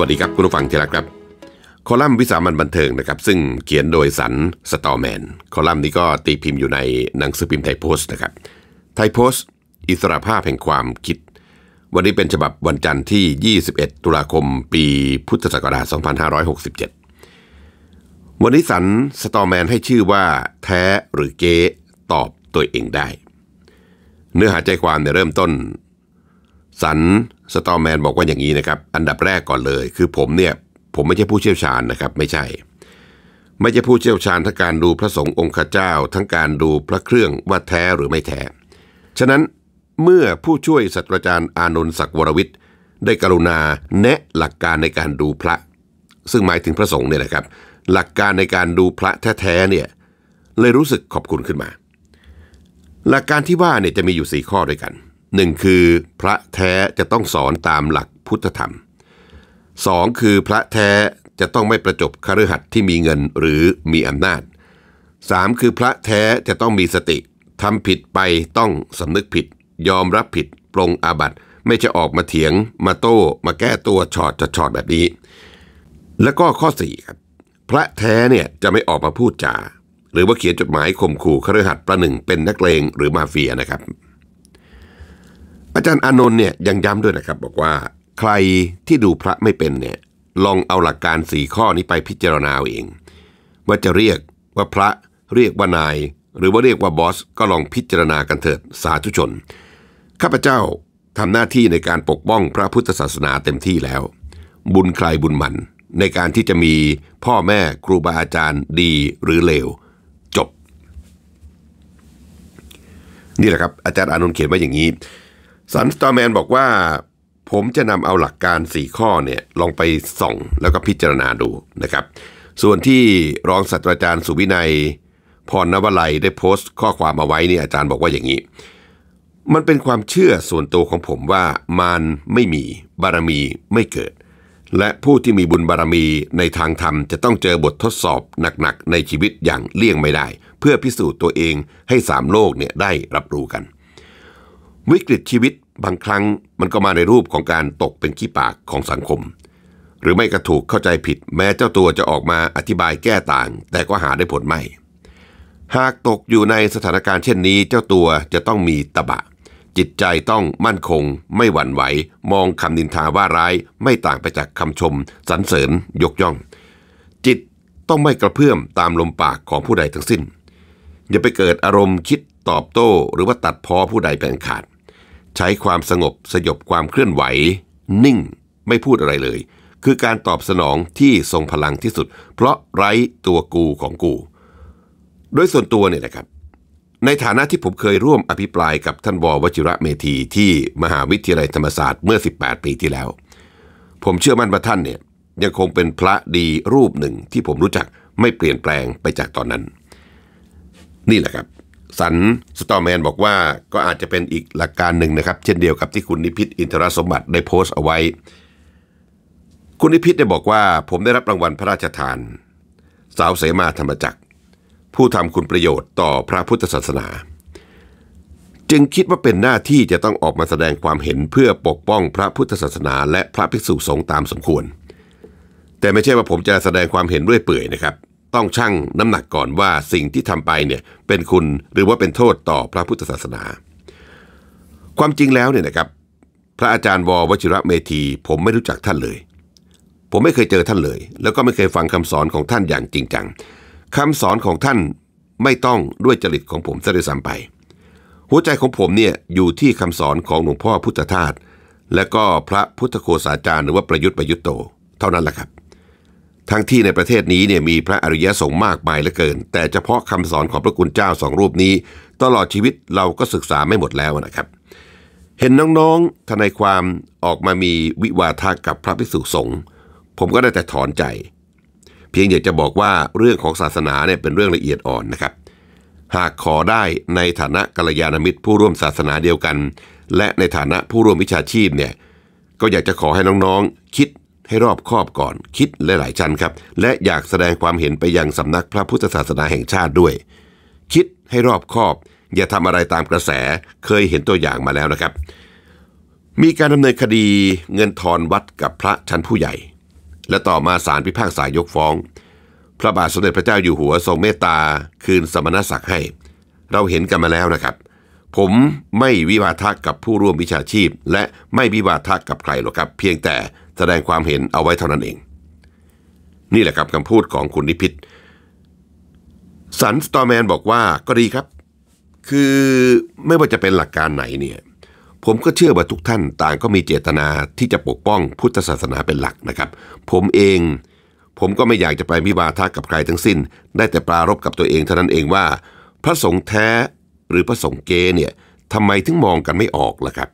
วัสดีครับคุณผู้ฟังที่รักครับคอลัมน์วิสามันบันเทิงนะครับซึ่งเขียนโดยสันสตอแมนคอลัมน์นี้ก็ตีพิมพ์อยู่ในหนังสือพิมพ์ไทยโพสต์นะครับไทยโพสต์อิสระภาพแห่งความคิด วันนี้เป็นฉบับวันจันทร์ที่ 21 ตุลาคม ปีพุทธศักราช 2567 วันนี้สันสตอแมนให้ชื่อว่าแท้หรือเก๊ตอบตัวเองได้ เนื้อหาใจความในเริ่มต้นสันสตอแมนบอกว่าอย่างนี้นะครับ อันดับแรกก่อนเลย คือผมเนี่ยผมไม่ใช่ผู้เชี่ยวชาญนะครับไม่ใช่ ไม่ใช่ผู้เชี่ยวชาญทั้งการดูพระสงฆ์องค์ข้าเจ้า ทั้งการดูพระเครื่องว่าแท้หรือไม่แท้ ฉะนั้นเมื่อผู้ช่วยศาสตราจารย์อานนท์ศักวรวิทย์ได้กรุณาแนะหลักการในการดูพระ ซึ่งหมายถึงพระสงฆ์เนี่ยนะครับ หลักการในการดูพระแท้ๆเนี่ยเลยรู้สึกขอบคุณขึ้นมา หลักการที่ว่าเนี่ยจะมีอยู่4ข้อด้วยกันหนึ่งคือพระแท้จะต้องสอนตามหลักพุทธธรรมสองคือพระแท้จะต้องไม่ประจบคฤหัสถ์ที่มีเงินหรือมีอำนาจสามคือพระแท้จะต้องมีสติทำผิดไปต้องสำนึกผิด ยอมรับผิดปรงอาบัติ ไม่จะออกมาเถียง มาโต้ มาแก้ตัวชอดจะชอดแบบนี้ แล้วก็ข้อสี่ครับพระแท้เนี่ยจะไม่ออกมาพูดจาหรือว่าเขียนจดหมายข่มขู่คฤหัสถ์ประหนึ่งเป็นนักเลงหรือมาเฟียนะครับอาจารย์อนนท์เนี่ยยังย้ำด้วยนะครับบอกว่าใครที่ดูพระไม่เป็นเนี่ยลองเอาหลักการสี่ข้อนี้ไปพิจารณาเองว่าจะเรียกว่าพระเรียกว่านาย หรือว่าเรียกว่าบอสก็ลองพิจารณากันเถิดสาธุชนข้าพเจ้าทำหน้าที่ในการปกป้องพระพุทธศาสนาเต็มที่แล้ว บุญใครบุญมันในการที่จะมีพ่อแม่ครูบาอาจารย์ดีหรือเลวจบนี่แหละครับอาจารย์อานนท์เขียนไว้อย่างนี้สันสตาร์แมนบอกว่าผมจะนำเอาหลักการ 4 ข้อเนี่ยลองไปส่องแล้วก็พิจารณาดูนะครับ ส่วนที่รองศาสตราจารย์สุวินัยพรนวลัยได้โพสต์ข้อความเอาไว้นี่อาจารย์บอกว่าอย่างนี้ มันเป็นความเชื่อส่วนตัวของผมว่ามารไม่มีบารมีไม่เกิด และผู้ที่มีบุญบารมีในทางธรรมจะต้องเจอบททดสอบหนักๆ ในชีวิตอย่างเลี่ยงไม่ได้ เพื่อพิสูจน์ตัวเองให้สามโลกเนี่ยได้รับรู้กันวิกฤตชีวิตบางครั้งมันก็มาในรูปของการตกเป็นขี้ปากของสังคม หรือไม่กระถูกเข้าใจผิด แม้เจ้าตัวจะออกมาอธิบายแก้ต่าง แต่ก็หาได้ผลไม่ หากตกอยู่ในสถานการณ์เช่นนี้ เจ้าตัวจะต้องมีตะบะ จิตใจต้องมั่นคง ไม่หวั่นไหว มองคำนินทาว่าร้าย ไม่ต่างไปจากคำชม สรรเสริญ ยกย่อง จิตต้องไม่กระเพื่อมตามลมปากของผู้ใดทั้งสิ้นอย่าไปเกิดอารมณ์คิดตอบโต้ หรือว่าตัดพ้อผู้ใดแปลงขาดใช้ความสงบสยบความเคลื่อนไหว นิ่ง ไม่พูดอะไรเลย คือการตอบสนองที่ทรงพลังที่สุด เพราะไร้ตัวกูของกู โดยส่วนตัวเนี่ยนะครับ ในฐานะที่ผมเคยร่วมอภิปรายกับท่านบอวชิระเมธีที่มหาวิทยาลัยธรรมศาสตร์เมื่อ 18 ปีที่แล้ว ผมเชื่อมั่นว่าท่านเนี่ย ยังคงเป็นพระดีรูปหนึ่งที่ผมรู้จักไม่เปลี่ยนแปลงไปจากตอนนั้น นี่แหละครับสันสตอแมนบอกว่าก็อาจจะเป็นอีกหลักการหนึ่งนะครับเช่นเดียวกับที่คุณนิพิษอินทรสมบัติได้โพสต์เอาไว้ คุณนิพิษได้บอกว่าผมได้รับรางวัลพระราชทาน สาวเสมาธรรมจักร ผู้ทำคุณประโยชน์ต่อพระพุทธศาสนา จึงคิดว่าเป็นหน้าที่จะต้องออกมาแสดงความเห็นเพื่อปกป้องพระพุทธศาสนา และพระภิกษุสงฆ์ตามสมควร แต่ไม่ใช่ว่าผมจะแสดงความเห็นด้วยเปื่อยนะครับต้องชั่งน้ำหนักก่อนว่าสิ่งที่ทำไปเนี่ยเป็นคุณหรือว่าเป็นโทษต่อพระพุทธศาสนา ความจริงแล้วเนี่ยนะครับ พระอาจารย์ววชิระเมธีผมไม่รู้จักท่านเลย ผมไม่เคยเจอท่านเลย แล้วก็ไม่เคยฟังคำสอนของท่านอย่างจริงจังคำสอนของท่านไม่ต้องด้วยจริตของผมซะด้วยซ้ำไป หัวใจของผมเนี่ย อยู่ที่คำสอนของหลวงพ่อพุทธทาสและก็พระพุทธโคสาจารย์ หรือว่าประยุทธ์ประยุทธ์โต เท่านั้นแหละครับทั้งที่ในประเทศนี้เนี่ยมีพระอริยสงฆ์มากมายเหลือเกิน แต่เฉพาะคำสอนของพระคุณเจ้าสองรูปนี้ ตลอดชีวิตเราก็ศึกษาไม่หมดแล้วนะครับ เห็นน้องๆ ทนายความออกมามีวิวาทากับพระภิกษุสงฆ์ผมก็ได้แต่ถอนใจ เพียงอยากจะบอกว่าเรื่องของศาสนาเนี่ยเป็นเรื่องละเอียดอ่อนนะครับ หากขอได้ในฐานะกัลยาณมิตรผู้ร่วมศาสนาเดียวกัน และในฐานะผู้ร่วมวิชาชีพเนี่ยก็อยากจะขอให้น้องๆคิดให้รอบคอบก่อน คิดหลาย ๆ ชั้นครับ และอยากแสดงความเห็นไปยังสำนักพระพุทธศาสนาแห่งชาติด้วย คิดให้รอบคอบ อย่าทำอะไรตามกระแสเคยเห็นตัวอย่างมาแล้วนะครับ มีการดำเนินคดีเงินทอนวัดกับพระชั้นผู้ใหญ่ และต่อมาศาลพิพากษายกฟ้อง พระบาทสมเด็จพระเจ้าอยู่หัวทรงเมตตาคืนสมณศักดิ์ให้ เราเห็นกันมาแล้วนะครับ ผมไม่วิวาทะกับผู้ร่วมวิชาชีพ และไม่วิวาทะกับใครหรอกครับ เพียงแต่แสดงความเห็นเอาไว้เท่านั้นเอง นี่แหละครับคำพูดของคุณนิพิษสันสตอแมนบอกว่าก็ดีครับ คือไม่ว่าจะเป็นหลักการไหนเนี่ยผมก็เชื่อว่าทุกท่านต่างก็มีเจตนาที่จะปกป้องพุทธศาสนาเป็นหลักนะครับ ผมเอง ผมก็ไม่อยากจะไปวิวาทะกับใครทั้งสิ้น ได้แต่ปรารบกับตัวเองเท่านั้นเองว่า พระสงฆ์แท้หรือพระสงฆ์เกเนี่ยทำไมถึงมองกันไม่ออกล่ะครับ